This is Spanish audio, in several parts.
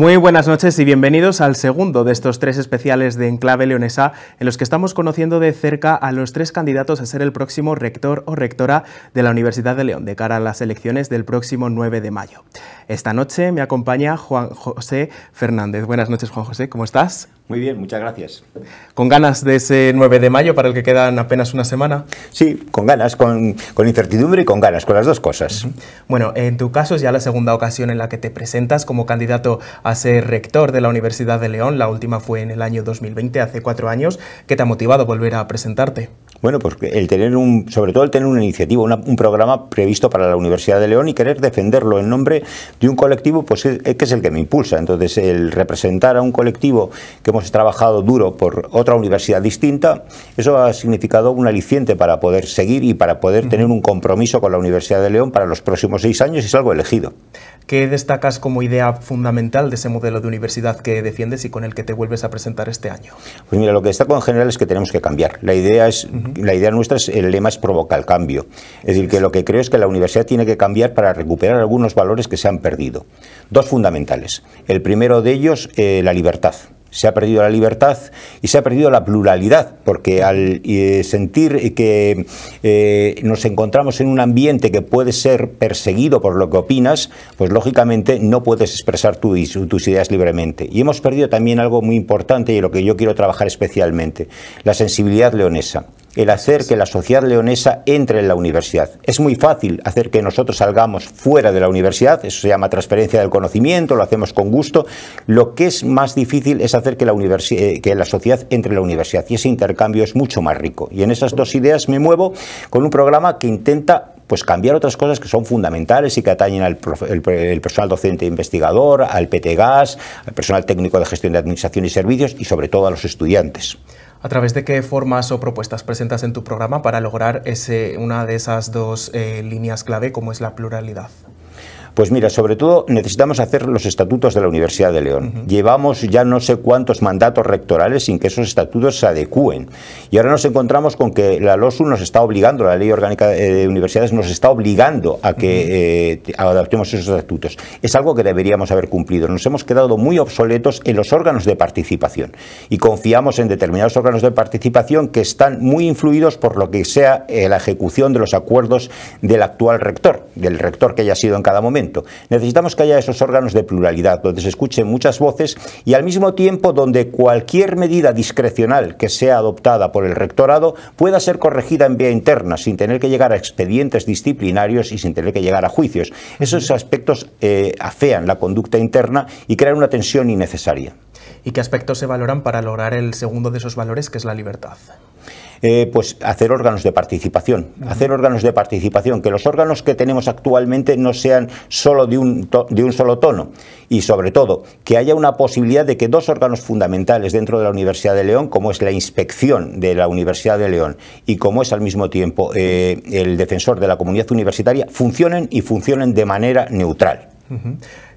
Muy buenas noches y bienvenidos al segundo de estos tres especiales de Enclave Leonesa, en los que estamos conociendo de cerca a los tres candidatos a ser el próximo rector o rectora de la Universidad de León, de cara a las elecciones del próximo 9 de mayo. Esta noche me acompaña Juan José Fernández. Buenas noches, Juan José, ¿cómo estás? Muy bien, muchas gracias. ¿Con ganas de ese 9 de mayo para el que quedan apenas una semana? Sí, con ganas, con, incertidumbre y con ganas, con las dos cosas. Bueno, en tu caso es ya la segunda ocasión en la que te presentas como candidato a a ser rector de la Universidad de León, la última fue en el año 2020, hace cuatro años. ¿Qué te ha motivado volver a presentarte? Bueno, pues el tener un, sobre todo el tener una iniciativa, un programa previsto para la Universidad de León y querer defenderlo en nombre de un colectivo, pues es, que es el que me impulsa. Entonces, el representar a un colectivo que hemos trabajado duro por otra universidad distinta, eso ha significado un aliciente para poder seguir y para poder tener un compromiso con la Universidad de León para los próximos seis años y es algo elegido. ¿Qué destacas como idea fundamental de ese modelo de universidad que defiendes y con el que te vuelves a presentar este año? Pues mira, lo que destaco en general es que tenemos que cambiar. La idea es la idea nuestra es, el lema es provoca el cambio. Es decir, que lo que creo es que la universidad tiene que cambiar para recuperar algunos valores que se han perdido. Dos fundamentales. El primero de ellos, eh, la libertad. Se ha perdido la libertad y se ha perdido la pluralidad, porque al eh, sentir que eh, nos encontramos en un ambiente que puede ser perseguido por lo que opinas, pues lógicamente no puedes expresar tus ideas libremente. Y hemos perdido también algo muy importante y en lo que yo quiero trabajar especialmente, la sensibilidad leonesa el hacer que la sociedad leonesa entre en la universidad. Es muy fácil hacer que nosotros salgamos fuera de la universidad, eso se llama transferencia del conocimiento, lo hacemos con gusto. Lo que es más difícil es hacer que la, eh, que la sociedad entre en la universidad y ese intercambio es mucho más rico. Y en esas dos ideas me muevo con un programa que intenta pues cambiar otras cosas que son fundamentales y que atañen al personal docente e investigador, al PTGAS, al personal técnico de gestión de administración y servicios y sobre todo a los estudiantes. ¿A través de qué formas o propuestas presentas en tu programa para lograr ese, una de esas dos eh, líneas clave como es la pluralidad? Pues mira, sobre todo necesitamos hacer los estatutos de la Universidad de León. Llevamos ya no sé cuántos mandatos rectorales sin que esos estatutos se adecúen. Y ahora nos encontramos con que la LOSU nos está obligando, la Ley Orgánica de eh, Universidades nos está obligando a que adoptemos eh, adaptemos esos estatutos. Es algo que deberíamos haber cumplido. Nos hemos quedado muy obsoletos en los órganos de participación y confiamos en determinados órganos de participación que están muy influidos por lo que sea eh, la ejecución de los acuerdos del actual rector, del rector que haya sido en cada momento. Necesitamos que haya esos órganos de pluralidad, donde se escuchen muchas voces y al mismo tiempo donde cualquier medida discrecional que sea adoptada por el rectorado pueda ser corregida en vía interna, sin tener que llegar a expedientes disciplinarios y sin tener que llegar a juicios. Esos aspectos eh, afean la conducta interna y crean una tensión innecesaria. ¿Y qué aspectos se valoran para lograr el segundo de esos valores, que es la libertad? Eh, pues hacer órganos de participación, hacer órganos de participación, que los órganos que tenemos actualmente no sean solo de un, de un solo tono y sobre todo que haya una posibilidad de que dos órganos fundamentales dentro de la Universidad de León, como es la inspección de la Universidad de León y como es al mismo tiempo eh, el defensor de la comunidad universitaria, funcionen y funcionen de manera neutral.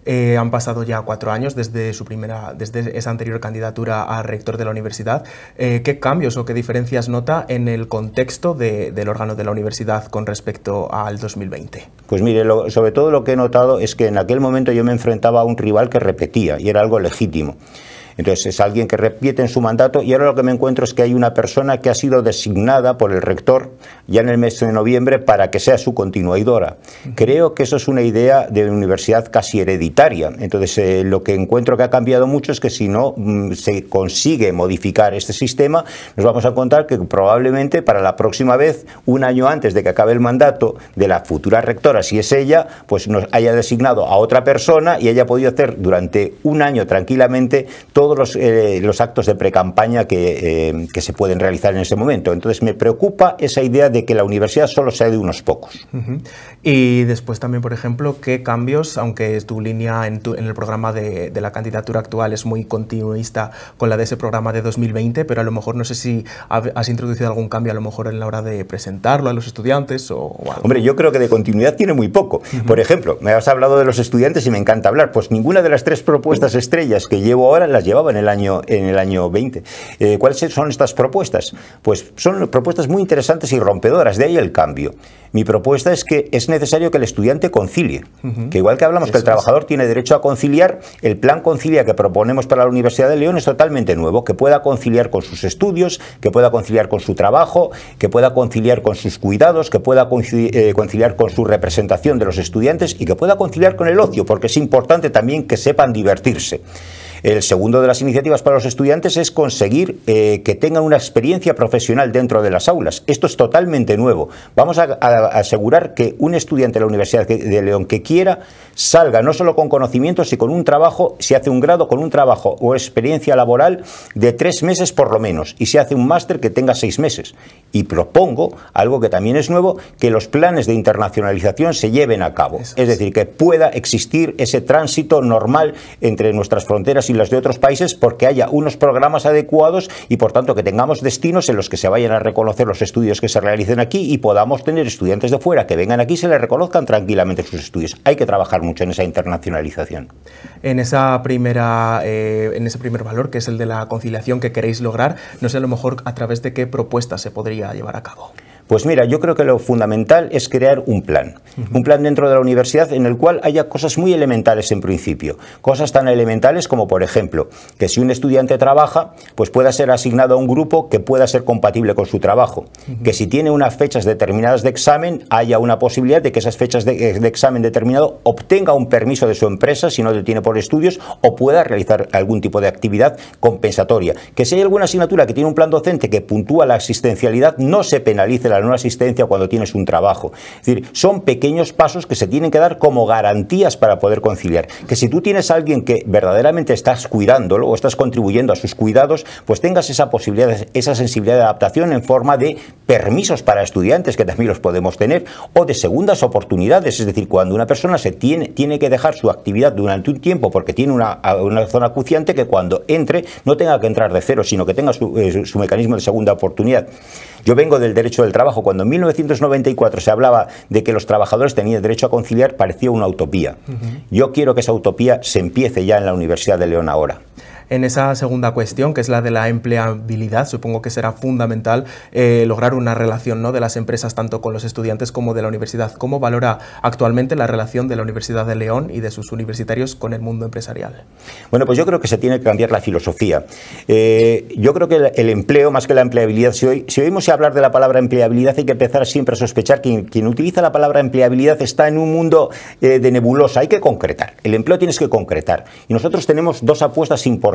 Eh, han pasado ya cuatro años desde, su primera, desde esa anterior candidatura a rector de la universidad. Eh, ¿Qué cambios o qué diferencias nota en el contexto del órgano de la universidad con respecto al 2020? Pues mire, sobre todo lo que he notado es que en aquel momento yo me enfrentaba a un rival que repetía y era algo legítimo. Entonces es alguien que repite en su mandato y ahora lo que me encuentro es que hay una persona que ha sido designada por el rector ya en el mes de noviembre para que sea su continuadora. Creo que eso es una idea de universidad casi hereditaria. Entonces eh, lo que encuentro que ha cambiado mucho es que si no mm, se consigue modificar este sistema, nos vamos a contar que probablemente para la próxima vez, un año antes de que acabe el mandato de la futura rectora, si es ella, pues nos haya designado a otra persona y haya podido hacer durante un año tranquilamente todo todos los, eh, los actos de precampaña que, eh, que, se pueden realizar en ese momento. Entonces me preocupa esa idea de que la universidad solo sea de unos pocos. Y después también, por ejemplo, ¿qué cambios, aunque tu línea en, en el programa de, de, la candidatura actual es muy continuista con la de ese programa de 2020, pero a lo mejor no sé si has introducido algún cambio a lo mejor en la hora de presentarlo a los estudiantes o, Hombre, yo creo que de continuidad tiene muy poco. Por ejemplo, me has hablado de los estudiantes y me encanta hablar. Pues ninguna de las tres propuestas estrellas que llevo ahora las llevo llevaba en el año, en el año 20. Eh, ¿Cuáles son estas propuestas? Pues son propuestas muy interesantes y rompedoras, de ahí el cambio. Mi propuesta es que es necesario que el estudiante concilie, que igual que hablamos que el trabajador tiene derecho a conciliar, el plan concilia que proponemos para la Universidad de León es totalmente nuevo, que pueda conciliar con sus estudios, que pueda conciliar con su trabajo, que pueda conciliar con sus cuidados, que pueda eh, conciliar con su representación de los estudiantes y que pueda conciliar con el ocio, porque es importante también que sepan divertirse. El segundo de las iniciativas para los estudiantes es conseguir eh, que tengan una experiencia profesional dentro de las aulas. Esto es totalmente nuevo. Vamos a, asegurar que un estudiante de la Universidad de León que quiera salga no solo con conocimientos, sino con un trabajo, si hace un grado, con un trabajo o experiencia laboral de tres meses por lo menos, y si hace un máster que tenga seis meses. Y propongo algo que también es nuevo, que los planes de internacionalización se lleven a cabo. Es decir, que pueda existir ese tránsito normal entre nuestras fronteras y las de otros países porque haya unos programas adecuados y por tanto que tengamos destinos en los que se vayan a reconocer los estudios que se realicen aquí y podamos tener estudiantes de fuera que vengan aquí y se les reconozcan tranquilamente sus estudios. Hay que trabajar mucho en esa internacionalización. En, esa primera, eh, en ese primer valor, que es el de la conciliación que queréis lograr, no sé a lo mejor a través de qué propuesta se podría llevar a cabo. Pues mira, yo creo que lo fundamental es crear un plan. Un plan dentro de la universidad en el cual haya cosas muy elementales en principio. Cosas tan elementales como, por ejemplo, que si un estudiante trabaja, pues pueda ser asignado a un grupo que pueda ser compatible con su trabajo. Que si tiene unas fechas determinadas de examen, haya una posibilidad de que esas fechas de, examen determinado obtenga un permiso de su empresa si no lo tiene por estudios o pueda realizar algún tipo de actividad compensatoria. Que si hay alguna asignatura que tiene un plan docente que puntúa la asistencialidad, no se penalice la no asistencia cuando tienes un trabajo. Es decir, son pequeños pasos que se tienen que dar como garantías para poder conciliar. Que si tú tienes a alguien que verdaderamente estás cuidándolo o estás contribuyendo a sus cuidados, pues tengas esa posibilidad, esa sensibilidad de adaptación en forma de permisos para estudiantes, que también los podemos tener, o de segundas oportunidades. Es decir, cuando una persona se tiene, tiene que dejar su actividad durante un tiempo porque tiene una, zona acuciante, que cuando entre no tenga que entrar de cero, sino que tenga su, eh, su mecanismo de segunda oportunidad. Yo vengo del derecho del trabajo. Cuando en 1994 se hablaba de que los trabajadores tenían derecho a conciliar, parecía una utopía. Yo quiero que esa utopía se empiece ya en la Universidad de León ahora en esa segunda cuestión, que es la de la empleabilidad. Supongo que será fundamental eh, lograr una relación ¿no? de las empresas tanto con los estudiantes como de la universidad. ¿Cómo valora actualmente la relación de la Universidad de León y de sus universitarios con el mundo empresarial? Bueno, pues yo creo que se tiene que cambiar la filosofía. Eh, yo creo que el, empleo, más que la empleabilidad, si, hoy, si oímos hablar de la palabra empleabilidad, hay que empezar siempre a sospechar que quien utiliza la palabra empleabilidad está en un mundo eh, de nebulosa. Hay que concretar. El empleo tienes que concretar. Y nosotros tenemos dos apuestas importantes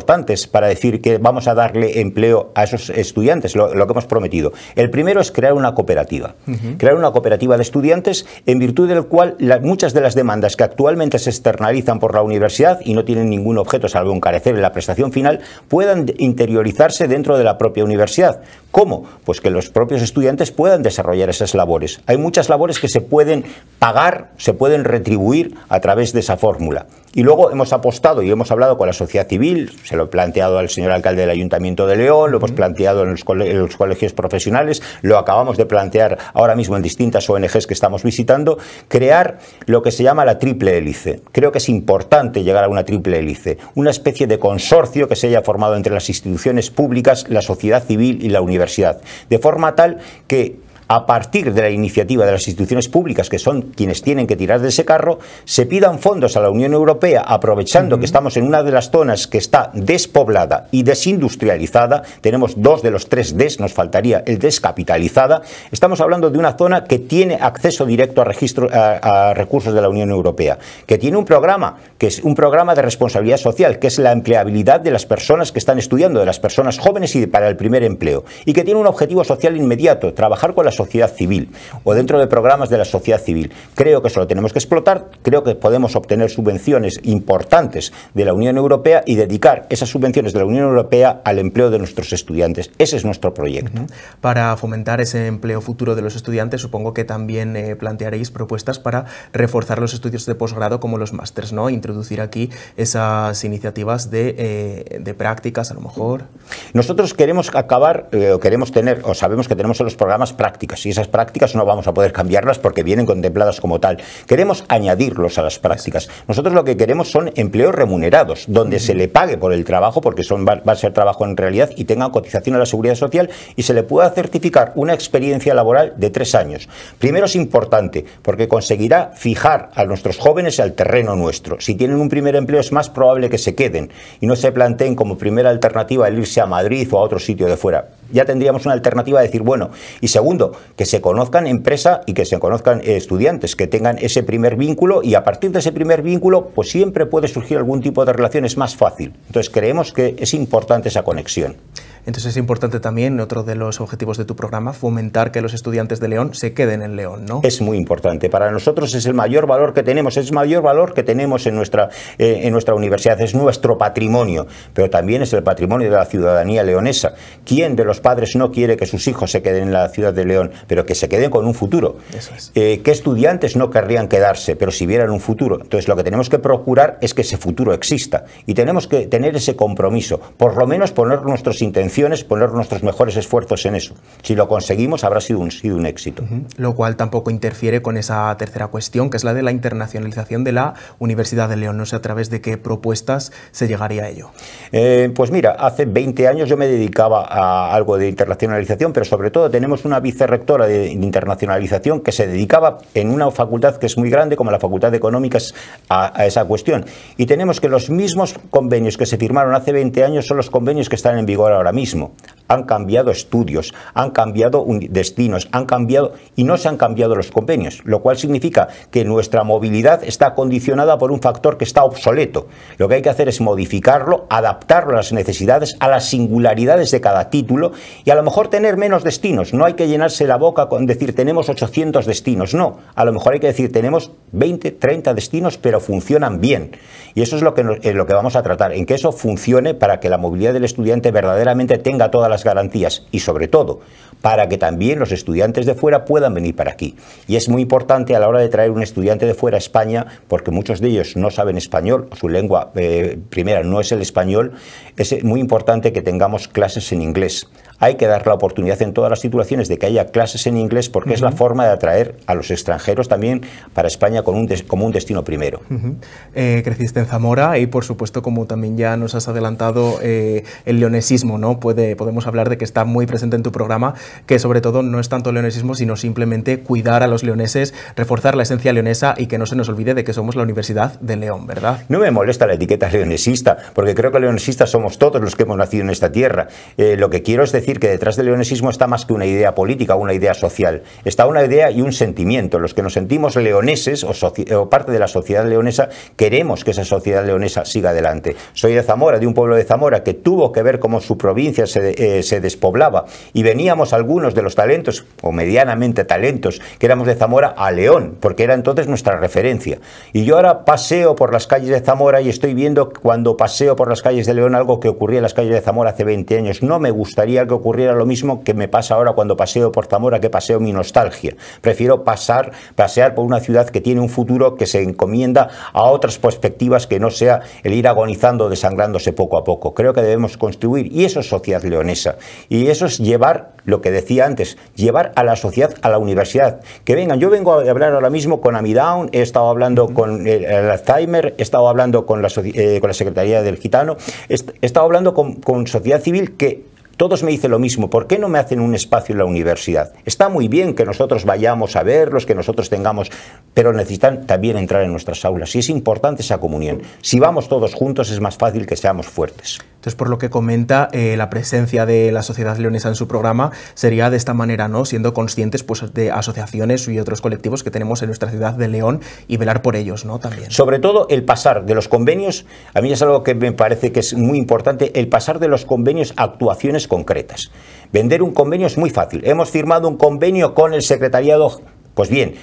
para decir que vamos a darle empleo a esos estudiantes, lo, que hemos prometido. El primero es crear una cooperativa, crear una cooperativa de estudiantes en virtud del cual muchas de las demandas que actualmente se externalizan por la universidad y no tienen ningún objeto salvo encarecer en la prestación final, puedan interiorizarse dentro de la propia universidad. ¿Cómo? Pues que los propios estudiantes puedan desarrollar esas labores. Hay muchas labores que se pueden pagar, se pueden retribuir a través de esa fórmula. Y luego hemos apostado y hemos hablado con la sociedad civil, se lo he planteado al señor alcalde del Ayuntamiento de León, lo hemos planteado en los, colegios profesionales, lo acabamos de plantear ahora mismo en distintas ONGs que estamos visitando, crear lo que se llama la triple hélice. Creo que es importante llegar a una triple hélice, una especie de consorcio que se haya formado entre las instituciones públicas, la sociedad civil y la universidad de forma tal que a partir de la iniciativa de las instituciones públicas, que son quienes tienen que tirar de ese carro, se pidan fondos a la Unión Europea, aprovechando que estamos en una de las zonas que está despoblada y desindustrializada, tenemos dos de los tres des, nos faltaría el descapitalizada, estamos hablando de una zona que tiene acceso directo a, a recursos de la Unión Europea, que tiene un programa, que es un programa de responsabilidad social, que es la empleabilidad de las personas que están estudiando, de las personas jóvenes y para el primer empleo, y que tiene un objetivo social inmediato, trabajar con las sociedad civil o dentro de programas de la sociedad civil. Creo que eso lo tenemos que explotar, creo que podemos obtener subvenciones importantes de la Unión Europea y dedicar esas subvenciones de la Unión Europea al empleo de nuestros estudiantes. Ese es nuestro proyecto. Para fomentar ese empleo futuro de los estudiantes, supongo que también eh, plantearéis propuestas para reforzar los estudios de posgrado como los másters, ¿no? Introducir aquí esas iniciativas eh, de, prácticas, a lo mejor. Nosotros queremos acabar, eh, o queremos tener, o sabemos que tenemos en los programas prácticos y esas prácticas no vamos a poder cambiarlas porque vienen contempladas como tal. Queremos añadirlos a las prácticas. Nosotros lo que queremos son empleos remunerados, donde se le pague por el trabajo, porque son, va, a ser trabajo en realidad, y tengan cotización a la seguridad social y se le pueda certificar una experiencia laboral de tres años. Primero es importante porque conseguirá fijar a nuestros jóvenes al terreno nuestro. Si tienen un primer empleo es más probable que se queden y no se planteen como primera alternativa el irse a Madrid o a otro sitio de fuera ya tendríamos una alternativa a decir, bueno, y segundo, que se conozcan empresa y que se conozcan eh, estudiantes, que tengan ese primer vínculo y a partir de ese primer vínculo, pues siempre puede surgir algún tipo de relación, es más fácil. Entonces creemos que es importante esa conexión. Entonces es importante también, otro de los objetivos de tu programa, fomentar que los estudiantes de León se queden en León, ¿no? Es muy importante. Para nosotros es el mayor valor que tenemos, es el mayor valor que tenemos en nuestra, eh, en nuestra universidad, es nuestro patrimonio, pero también es el patrimonio de la ciudadanía leonesa. ¿Quién de los padres no quiere que sus hijos se queden en la ciudad de León, pero que se queden con un futuro? Eso es. Eh, ¿Qué estudiantes no querrían quedarse, pero si vieran un futuro? Entonces lo que tenemos que procurar es que ese futuro exista y tenemos que tener ese compromiso, por lo menos poner nuestras intenciones poner nuestros mejores esfuerzos en eso. Si lo conseguimos, habrá sido un, sido un éxito. Lo cual tampoco interfiere con esa tercera cuestión, que es la de la internacionalización de la Universidad de León. No sé a través de qué propuestas se llegaría a ello. Eh, pues mira, hace 20 años yo me dedicaba a algo de internacionalización, pero sobre todo tenemos una vicerrectora de internacionalización que se dedicaba en una facultad que es muy grande, como la Facultad de Económicas, a, a esa cuestión. Y tenemos que los mismos convenios que se firmaron hace 20 años son los convenios que están en vigor ahora mismo mismo han cambiado estudios, han cambiado destinos, han cambiado y no se han cambiado los convenios, lo cual significa que nuestra movilidad está condicionada por un factor que está obsoleto. Lo que hay que hacer es modificarlo, adaptarlo a las necesidades, a las singularidades de cada título y a lo mejor tener menos destinos. No hay que llenarse la boca con decir tenemos 800 destinos, no, a lo mejor hay que decir tenemos 20, 30 destinos, pero funcionan bien. Y eso es lo que, es lo que vamos a tratar, en que eso funcione para que la movilidad del estudiante verdaderamente tenga todas las garantías y sobre todo para que también los estudiantes de fuera puedan venir para aquí. Y es muy importante a la hora de traer un estudiante de fuera a España, porque muchos de ellos no saben español, su lengua eh, primera no es el español, es muy importante que tengamos clases en inglés. Hay que dar la oportunidad en todas las situaciones de que haya clases en inglés porque es la forma de atraer a los extranjeros también para España con un como un destino primero. Eh, creciste en Zamora y por supuesto, como también ya nos has adelantado, eh, el leonesismo, ¿no? Puede, podemos hablar de que está muy presente en tu programa, que sobre todo no es tanto leonesismo, sino simplemente cuidar a los leoneses, reforzar la esencia leonesa y que no se nos olvide de que somos la Universidad de León, ¿verdad? No me molesta la etiqueta leonesista, porque creo que leonesistas somos todos los que hemos nacido en esta tierra. Eh, lo que quiero es decir que detrás del leonesismo está más que una idea política una idea social. Está una idea y un sentimiento. Los que nos sentimos leoneses o, parte de la sociedad leonesa queremos que esa sociedad leonesa siga adelante. Soy de Zamora, de un pueblo de Zamora que tuvo que ver cómo su provincia eh, se, despoblaba y veníamos algunos de los talentos o medianamente talentos que éramos de Zamora a León, porque era entonces nuestra referencia. Y yo ahora paseo por las calles de Zamora y estoy viendo cuando paseo por las calles de León algo que ocurría en las calles de Zamora hace 20 años. No me gustaría que ocurriera lo mismo que me pasa ahora cuando paseo por Zamora, que paseo mi nostalgia. Prefiero pasar, pasear por una ciudad que tiene un futuro que se encomienda a otras perspectivas que no sea el ir agonizando, desangrándose poco a poco. Creo que debemos construir, y eso es sociedad leonesa, y eso es llevar lo que decía antes, llevar a la sociedad a la universidad. Que vengan, yo vengo a hablar ahora mismo con Amidown, he estado hablando con eh, el, Alzheimer, he estado hablando con la, eh, con la Secretaría del Gitano, he estado hablando con sociedad civil que todos me dicen lo mismo, ¿por qué no me hacen un espacio en la universidad? Está muy bien que nosotros vayamos a verlos, que nosotros tengamos, pero necesitan también entrar en nuestras aulas y es importante esa comunión. Si vamos todos juntos es más fácil que seamos fuertes por lo que comenta, eh, la presencia de la sociedad leonesa en su programa sería de esta manera, ¿no? Siendo conscientes pues, de asociaciones y otros colectivos que tenemos en nuestra ciudad de León y velar por ellos, ¿no? También. Sobre todo el pasar de los convenios, a mí es algo que me parece que es muy importante, el pasar de los convenios a actuaciones concretas. Vender un convenio es muy fácil. Hemos firmado un convenio con el secretariado. Pues bien,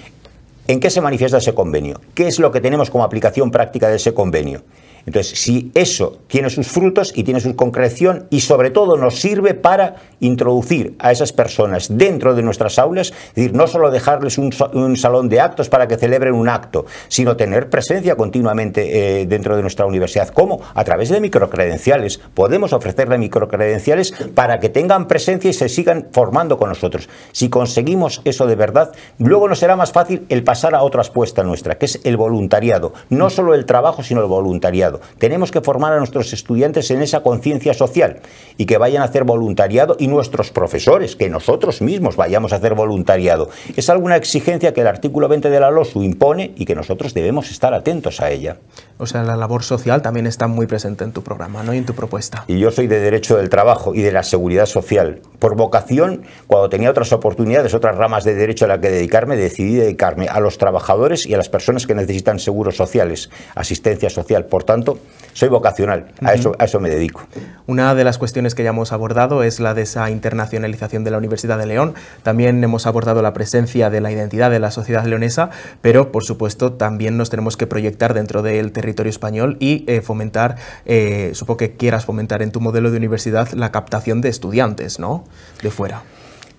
¿En qué se manifiesta ese convenio? ¿Qué es lo que tenemos como aplicación práctica de ese convenio? Entonces, si eso tiene sus frutos y tiene su concreción y sobre todo nos sirve para introducir a esas personas dentro de nuestras aulas, es decir, no solo dejarles un, salón de actos para que celebren un acto, sino tener presencia continuamente eh, dentro de nuestra universidad. ¿Cómo? A través de microcredenciales. Podemos ofrecerle microcredenciales para que tengan presencia y se sigan formando con nosotros. Si conseguimos eso de verdad, luego nos será más fácil el pasar a otra apuesta nuestra, que es el voluntariado. No solo el trabajo, sino el voluntariado. Tenemos que formar a nuestros estudiantes en esa conciencia social y que vayan a hacer voluntariado y nuestros profesores, que nosotros mismos vayamos a hacer voluntariado. Es alguna exigencia que el artículo 20 de la LOSU impone y que nosotros debemos estar atentos a ella. O sea, la labor social también está muy presente en tu programa ¿no? y en tu propuesta. Y yo soy de Derecho del Trabajo y de la Seguridad Social. Por vocación, cuando tenía otras oportunidades, otras ramas de derecho a la que dedicarme, decidí dedicarme a los trabajadores y a las personas que necesitan seguros sociales, asistencia social. Por tanto, soy vocacional, a, eso, eso me dedico. Una de las cuestiones que ya hemos abordado es la de esa internacionalización de la Universidad de León. También hemos abordado la presencia de la identidad de la sociedad leonesa, pero por supuesto también nos tenemos que proyectar dentro del territorio español y eh, fomentar, eh, supongo que quieras fomentar en tu modelo de universidad la captación de estudiantes, ¿no? De fuera.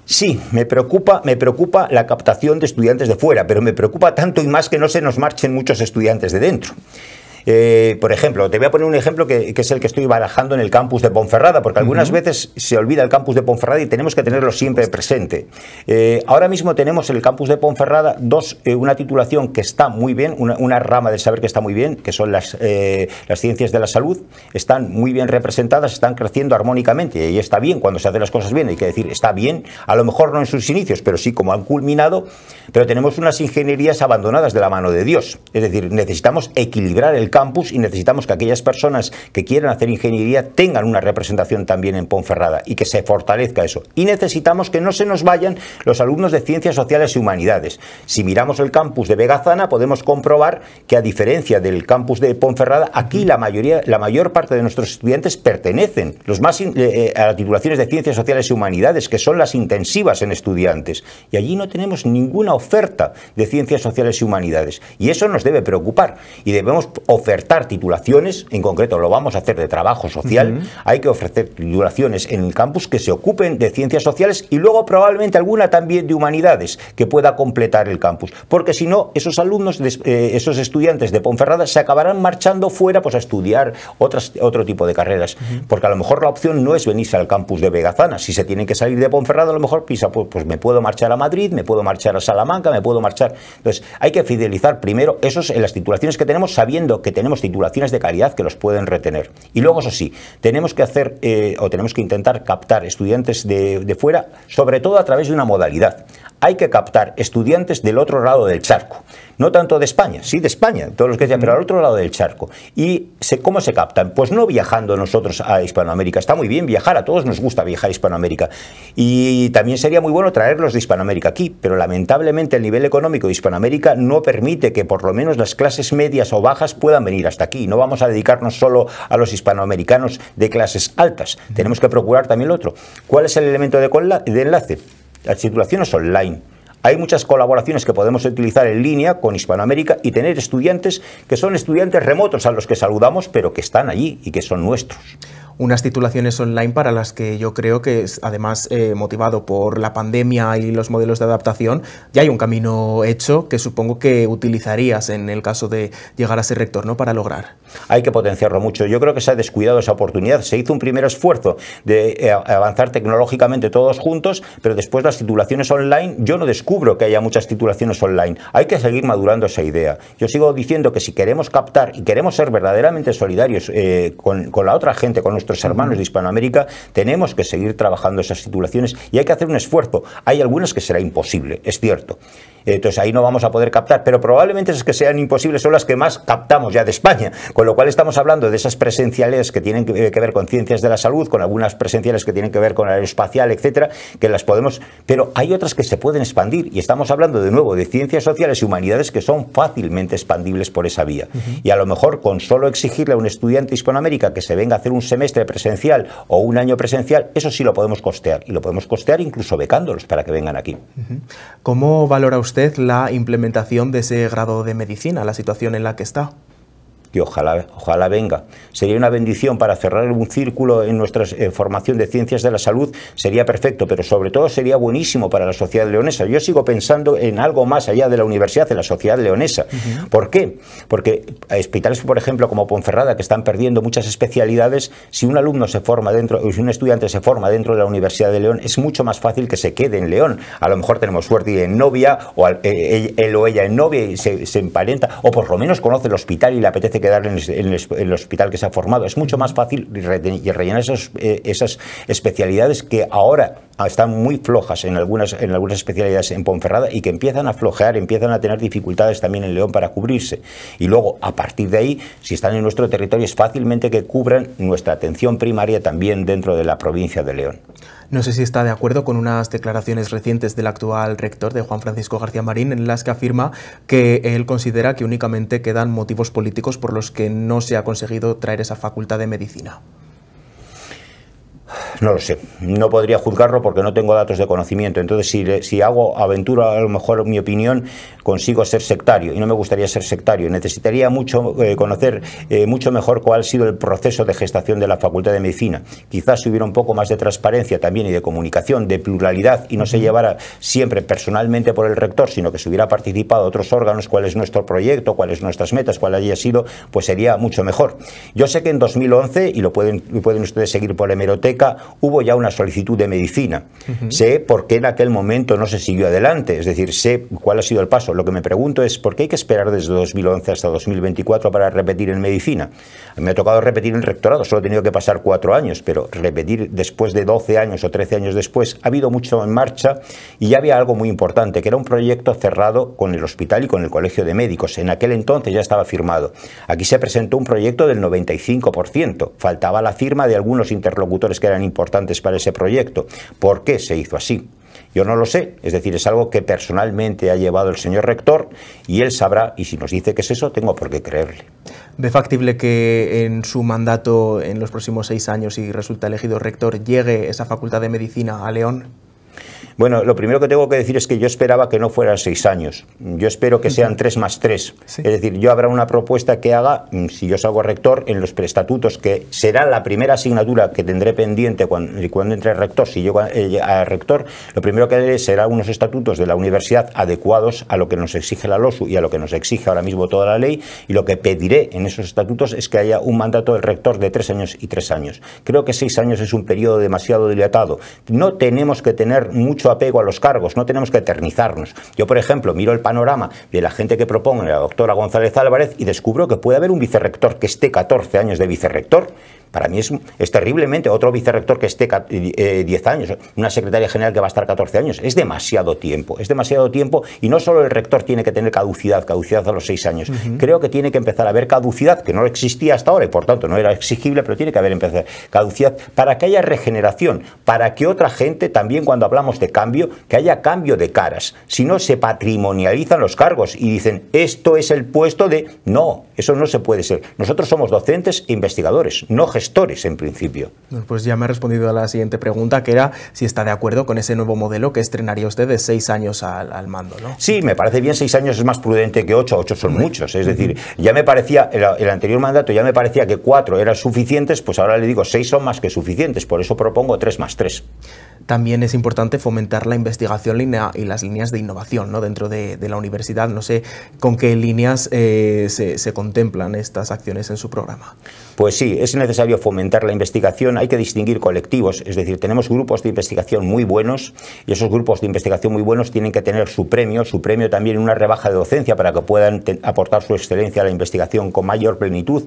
Sí, me preocupa, me preocupa la captación de estudiantes de fuera, pero me preocupa tanto y más que no se nos marchen muchos estudiantes de dentro. Eh, por ejemplo, te voy a poner un ejemplo que, es el que estoy barajando en el campus de Ponferrada, porque algunas veces se olvida el campus de Ponferrada y tenemos que tenerlo siempre presente. Eh, ahora mismo tenemos en el campus de Ponferrada dos, eh, una titulación que está muy bien, una, rama de saber que está muy bien, que son las, las ciencias de la salud, están muy bien representadas, están creciendo armónicamente y está bien cuando se hacen las cosas bien, hay que decir, está bien, a lo mejor no en sus inicios, pero sí como han culminado, pero tenemos unas ingenierías abandonadas de la mano de Dios, es decir, necesitamos equilibrar el campus y necesitamos que aquellas personas que quieran hacer ingeniería tengan una representación también en Ponferrada y que se fortalezca eso. Y necesitamos que no se nos vayan los alumnos de Ciencias Sociales y Humanidades. Si miramos el campus de Vegazana podemos comprobar que a diferencia del campus de Ponferrada, aquí la, mayoría, la mayor parte de nuestros estudiantes pertenecen los más, eh, eh, a las titulaciones de Ciencias Sociales y Humanidades, que son las intensivas en estudiantes. Y allí no tenemos ninguna oferta de Ciencias Sociales y Humanidades. Y eso nos debe preocupar. Y debemos ofertar titulaciones, en concreto lo vamos a hacer de trabajo social, hay que ofrecer titulaciones en el campus que se ocupen de ciencias sociales y luego probablemente alguna también de humanidades que pueda completar el campus, porque si no, esos alumnos, eh, esos estudiantes de Ponferrada se acabarán marchando fuera pues, a estudiar otras, otro tipo de carreras, porque a lo mejor la opción no es venirse al campus de Vegazana, si se tienen que salir de Ponferrada a lo mejor pisa, pues, pues, me puedo marchar a Madrid, me puedo marchar a Salamanca, me puedo marchar... Entonces, hay que fidelizar primero esos en eh, las titulaciones que tenemos sabiendo que que tenemos titulaciones de calidad que los pueden retener. Y luego, eso sí, tenemos que hacer eh, o tenemos que intentar captar estudiantes de fuera, sobre todo a través de una modalidad hay que captar estudiantes del otro lado del charco. No tanto de España, sí de España, todos los que decían, pero al otro lado del charco. ¿Y se, cómo se captan? Pues no viajando nosotros a Hispanoamérica. Está muy bien viajar, a todos nos gusta viajar a Hispanoamérica. Y también sería muy bueno traerlos de Hispanoamérica aquí, pero lamentablemente el nivel económico de Hispanoamérica no permite que por lo menos las clases medias o bajas puedan venir hasta aquí. No vamos a dedicarnos solo a los hispanoamericanos de clases altas. Tenemos que procurar también lo otro. ¿Cuál es el elemento de enlace? La titulaciones online. Hay muchas colaboraciones que podemos utilizar en línea con Hispanoamérica y tener estudiantes que son estudiantes remotos a los que saludamos, pero que están allí y que son nuestros unas titulaciones online para las que yo creo que, además, eh, motivado por la pandemia y los modelos de adaptación, ya hay un camino hecho que supongo que utilizarías en el caso de llegar a ser rector, ¿no? Para lograr. Hay que potenciarlo mucho. Yo creo que se ha descuidado esa oportunidad. Se hizo un primer esfuerzo de eh, avanzar tecnológicamente todos juntos, pero después las titulaciones online, yo no descubro que haya muchas titulaciones online. Hay que seguir madurando esa idea. Yo sigo diciendo que si queremos captar y queremos ser verdaderamente solidarios eh, con, con la otra gente, con los nuestros hermanos de Hispanoamérica, tenemos que seguir trabajando esas situaciones y hay que hacer un esfuerzo. Hay algunas que será imposible, es cierto. Eh, entonces ahí no vamos a poder captar, pero probablemente esas que sean imposibles son las que más captamos ya de España, con lo cual estamos hablando de esas presenciales que tienen eh, que, ver con ciencias de la salud, con algunas presenciales que tienen que ver con aeroespacial, etcétera, que las podemos, pero hay otras que se pueden expandir y estamos hablando de nuevo de ciencias sociales y humanidades que son fácilmente expandibles por esa vía. Y a lo mejor con solo exigirle a un estudiante hispanoamérica que se venga a hacer un semestre presencial o un año presencial, eso sí lo podemos costear y lo podemos costear incluso becándolos para que vengan aquí. ¿Cómo valora usted la implementación de ese grado de medicina, la situación en la que está? ojalá, ojalá venga. Sería una bendición para cerrar un círculo en nuestra eh, formación de ciencias de la salud, sería perfecto, pero sobre todo sería buenísimo para la sociedad leonesa. Yo sigo pensando en algo más allá de la universidad, de la sociedad leonesa. ¿Por qué? Porque hospitales, por ejemplo, como Ponferrada, que están perdiendo muchas especialidades, si un alumno se forma dentro, si un estudiante se forma dentro de la Universidad de León, es mucho más fácil que se quede en León. A lo mejor tenemos suerte y en novia, o eh, eh, él, o ella en novia y se, se emparenta, o por lo menos conoce el hospital y le apetece que quedar en el, hospital que se ha formado. Es mucho más fácil rellenar eh, esas, especialidades que ahora están muy flojas en algunas, en algunas especialidades en Ponferrada y que empiezan a flojear, empiezan a tener dificultades también en León para cubrirse. Y luego, a partir de ahí, si están en nuestro territorio, es fácilmente que cubran nuestra atención primaria también dentro de la provincia de León. No sé si está de acuerdo con unas declaraciones recientes del actual rector de Juan Francisco García Marín en las que afirma que él considera que únicamente quedan motivos políticos por los que no se ha conseguido traer esa facultad de medicina. No lo sé, no podría juzgarlo porque no tengo datos de conocimiento. Entonces, si, hago aventura, a lo mejor, mi opinión, consigo ser sectario y no me gustaría ser sectario. Necesitaría mucho eh, conocer eh, mucho mejor cuál ha sido el proceso de gestación de la Facultad de Medicina. Quizás si hubiera un poco más de transparencia también y de comunicación, de pluralidad y no se llevara siempre personalmente por el rector, sino que se hubiera participado otros órganos, cuál es nuestro proyecto, cuáles nuestras metas, cuál haya sido, pues sería mucho mejor. Yo sé que en 2011, y lo pueden, pueden ustedes seguir por hemeroteca, hubo ya una solicitud de medicina. Sé por qué en aquel momento no se siguió adelante, es decir, sé cuál ha sido el paso. Lo que me pregunto es por qué hay que esperar desde 2011 hasta 2024 para repetir en medicina. Me ha tocado repetir el rectorado, solo he tenido que pasar cuatro años, pero repetir después de 12 años o 13 años después ha habido mucho en marcha y ya había algo muy importante, que era un proyecto cerrado con el hospital y con el colegio de médicos. En aquel entonces ya estaba firmado. Aquí se presentó un proyecto del 95%, faltaba la firma de algunos interlocutores que eran importantes para ese proyecto. ¿Por qué se hizo así? Yo no lo sé, es decir, es algo que personalmente ha llevado el señor rector y él sabrá, y si nos dice que es eso, tengo por qué creerle. ¿De factible que en su mandato en los próximos seis años, y resulta elegido rector, llegue esa facultad de medicina a León? Bueno, lo primero que tengo que decir es que yo esperaba que no fueran seis años. Yo espero que sean tres más tres. Es decir, yo habrá una propuesta que haga, mm, si yo salgo rector, en los preestatutos, que será la primera asignatura que tendré pendiente cuando, cuando entre rector. Si yo eh, a rector, lo primero que haré será unos estatutos de la universidad adecuados a lo que nos exige la LOSU y a lo que nos exige ahora mismo toda la ley. Y lo que pediré en esos estatutos es que haya un mandato del rector de tres años y tres años. Creo que seis años es un periodo demasiado dilatado. No tenemos que tener mucho apego a los cargos, no tenemos que eternizarnos. Yo, por ejemplo, miro el panorama de la gente que propone la doctora González Álvarez y descubro que puede haber un vicerrector que esté 14 años de vicerrector. Para mí es, es terriblemente otro vicerrector que esté 10 eh, eh, años, una secretaria general que va a estar 14 años. Es demasiado tiempo, es demasiado tiempo y no solo el rector tiene que tener caducidad, caducidad a los 6 años. Creo que tiene que empezar a haber caducidad, que no existía hasta ahora y por tanto no era exigible, pero tiene que haber empezado caducidad para que haya regeneración, para que otra gente también cuando habla hablamos de cambio, que haya cambio de caras. Si no, se patrimonializan los cargos y dicen, esto es el puesto de... No, eso no se puede ser. Nosotros somos docentes e investigadores, no gestores en principio. Pues ya me ha respondido a la siguiente pregunta, que era si está de acuerdo con ese nuevo modelo que estrenaría usted de seis años al, al mando. ¿no? Sí, me parece bien, seis años es más prudente que ocho, ocho son muchos. Es decir, ya me parecía, el, el anterior mandato ya me parecía que cuatro eran suficientes, pues ahora le digo, seis son más que suficientes, por eso propongo tres más tres. También es importante fomentar la investigación y las líneas de innovación ¿no? dentro de, de, la universidad. No sé con qué líneas eh, se contemplan estas acciones en su programa. Pues sí, es necesario fomentar la investigación, hay que distinguir colectivos, es decir, tenemos grupos de investigación muy buenos y esos grupos de investigación muy buenos tienen que tener su premio, su premio también una rebaja de docencia para que puedan aportar su excelencia a la investigación con mayor plenitud,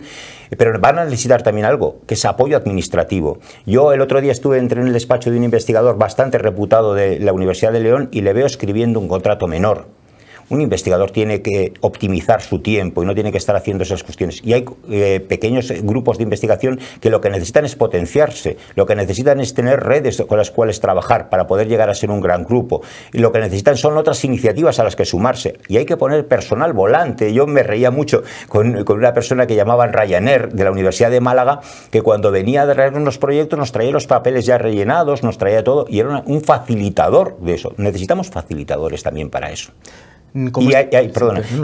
pero van a necesitar también algo, que es apoyo administrativo. Yo el otro día estuve entre en el despacho de un investigador bastante reputado de la Universidad de León y le veo escribiendo un contrato menor un investigador tiene que optimizar su tiempo y no tiene que estar haciendo esas cuestiones. Y hay eh, pequeños grupos de investigación que lo que necesitan es potenciarse, lo que necesitan es tener redes con las cuales trabajar para poder llegar a ser un gran grupo. Y lo que necesitan son otras iniciativas a las que sumarse. Y hay que poner personal volante. Yo me reía mucho con, una persona que llamaban Ryanair de la Universidad de Málaga, que cuando venía a traer unos proyectos nos traía los papeles ya rellenados, nos traía todo y era un facilitador de eso. Necesitamos facilitadores también para eso y hay,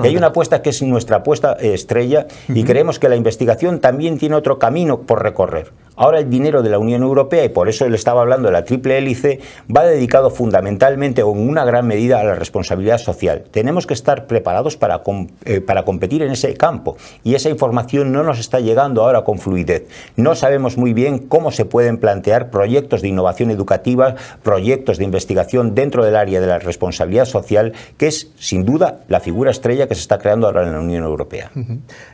hay, una apuesta que es nuestra apuesta estrella y creemos que la investigación también tiene otro camino por recorrer. Ahora el dinero de la Unión Europea, y por eso le estaba hablando de la triple hélice, va dedicado fundamentalmente o en una gran medida a la responsabilidad social. Tenemos que estar preparados para, eh, para competir en ese campo y esa información no nos está llegando ahora con fluidez. No sabemos muy bien cómo se pueden plantear proyectos de innovación educativa, proyectos de investigación dentro del área de la responsabilidad social, que es, sin duda, la figura estrella que se está creando ahora en la Unión Europea.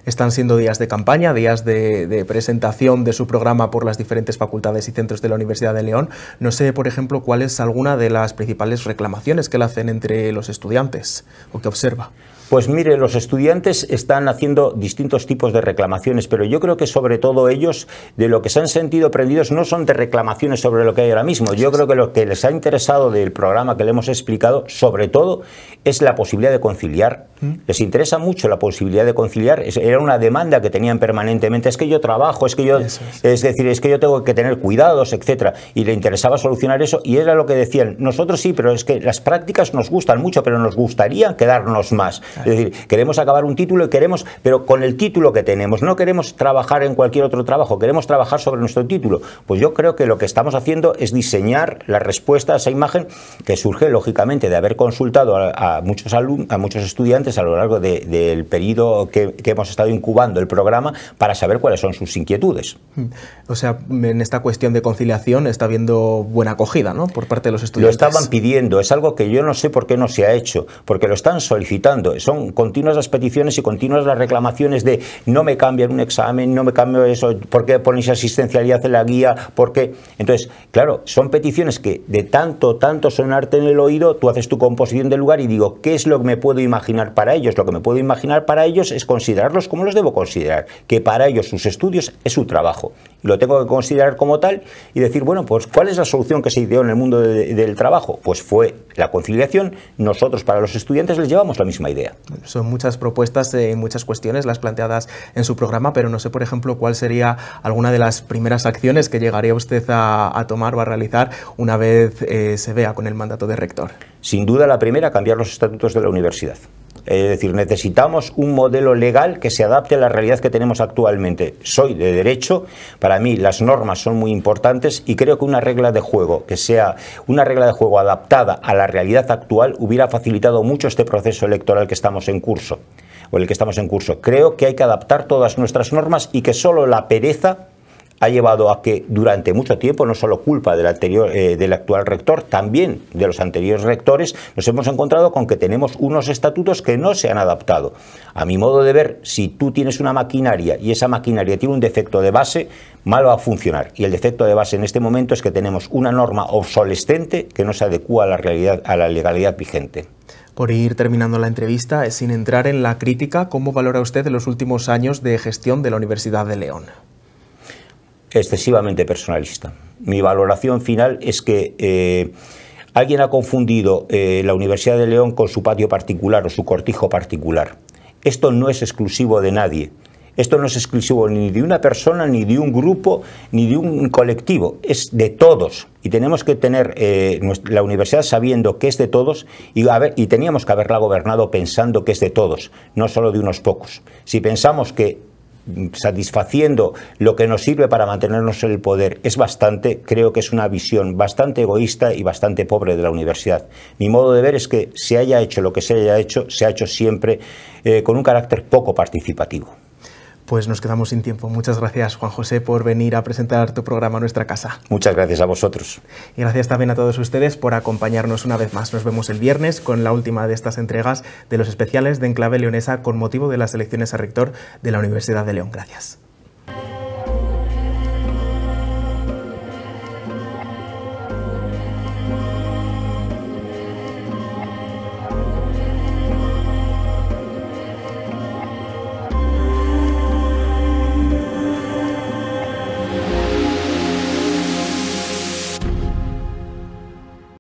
Están siendo días de campaña, días de, de, presentación de su programa por las diferentes facultades y centros de la Universidad de León. No sé, por ejemplo, cuál es alguna de las principales reclamaciones que le hacen entre los estudiantes o que observa. Pues mire, los estudiantes están haciendo distintos tipos de reclamaciones, pero yo creo que sobre todo ellos de lo que se han sentido prendidos no son de reclamaciones sobre lo que hay ahora mismo. Yo creo que lo que les ha interesado del programa que le hemos explicado, sobre todo, es la posibilidad de conciliar. ¿Mm? Les interesa mucho la posibilidad de conciliar. Era una demanda que tenían permanentemente. Es que yo trabajo, es que yo, es. decir, es que yo tengo que tener cuidados, etcétera. Y le interesaba solucionar eso. Y era lo que decían. Nosotros sí, pero es que las prácticas nos gustan mucho, pero nos gustaría quedarnos más. Es decir, queremos acabar un título y queremos, pero con el título que tenemos, no queremos trabajar en cualquier otro trabajo, queremos trabajar sobre nuestro título. Pues yo creo que lo que estamos haciendo es diseñar la respuesta a esa imagen que surge, lógicamente, de haber consultado a, muchos, a muchos estudiantes a lo largo del periodo que, hemos estado incubando el programa para saber cuáles son sus inquietudes. Mm. O sea, en esta cuestión de conciliación está habiendo buena acogida, ¿no? Por parte de los estudiantes. Lo estaban pidiendo, es algo que yo no sé por qué no se ha hecho, porque lo están solicitando son continuas las peticiones y continuas las reclamaciones de no me cambian un examen, no me cambio eso, ¿por qué ponéis asistencialidad en la guía? ¿Por Entonces, claro, son peticiones que de tanto, tanto sonarte en el oído, tú haces tu composición del lugar y digo, ¿qué es lo que me puedo imaginar para ellos? Lo que me puedo imaginar para ellos es considerarlos como los debo considerar, que para ellos sus estudios es su trabajo. Lo tengo que considerar como tal y decir, bueno, pues ¿cuál es la solución que se ideó en el mundo del trabajo? Pues fue la conciliación. Nosotros para los estudiantes les llevamos la misma idea son muchas propuestas eh, y muchas cuestiones las planteadas en su programa, pero no sé, por ejemplo, cuál sería alguna de las primeras acciones que llegaría usted a, tomar o a realizar una vez eh, se vea con el mandato de rector. Sin duda, la primera, cambiar los estatutos de la universidad. Es decir, necesitamos un modelo legal que se adapte a la realidad que tenemos actualmente. Soy de derecho, para mí las normas son muy importantes y creo que una regla de juego que sea una regla de juego adaptada a la realidad actual hubiera facilitado mucho este proceso electoral que estamos en curso o el que estamos en curso. Creo que hay que adaptar todas nuestras normas y que solo la pereza ha llevado a que durante mucho tiempo, no solo culpa eh, del, actual rector, también de los anteriores rectores, nos hemos encontrado con que tenemos unos estatutos que no se han adaptado. A mi modo de ver, si tú tienes una maquinaria y esa maquinaria tiene un defecto de base, mal va a funcionar. Y el defecto de base en este momento es que tenemos una norma obsolescente que no se adecua a la, realidad, a la legalidad vigente por ir terminando la entrevista, eh, sin entrar en la crítica, ¿cómo valora usted los últimos años de gestión de la Universidad de León? excesivamente personalista. Mi valoración final es que eh, alguien ha confundido eh, la Universidad de León con su patio particular o su cortijo particular. Esto no es exclusivo de nadie. Esto no es exclusivo ni de una persona, ni de un grupo, ni de un colectivo. Es de todos. Y tenemos que tener eh, la universidad sabiendo que es de todos y, y teníamos que haberla gobernado pensando que es de todos, no solo de unos pocos. Si pensamos que satisfaciendo lo que nos sirve para mantenernos en el poder es bastante, creo que es una visión bastante egoísta y bastante pobre de la universidad. Mi modo de ver es que se haya hecho lo que se haya hecho, se ha hecho siempre eh, con un carácter poco participativo. Pues nos quedamos sin tiempo. Muchas gracias, Juan José, por venir a presentar tu programa a nuestra casa. Muchas gracias a vosotros. Y gracias también a todos ustedes por acompañarnos una vez más. Nos vemos el viernes con la última de estas entregas de los especiales de Enclave Leonesa con motivo de las elecciones a rector de la Universidad de León. Gracias.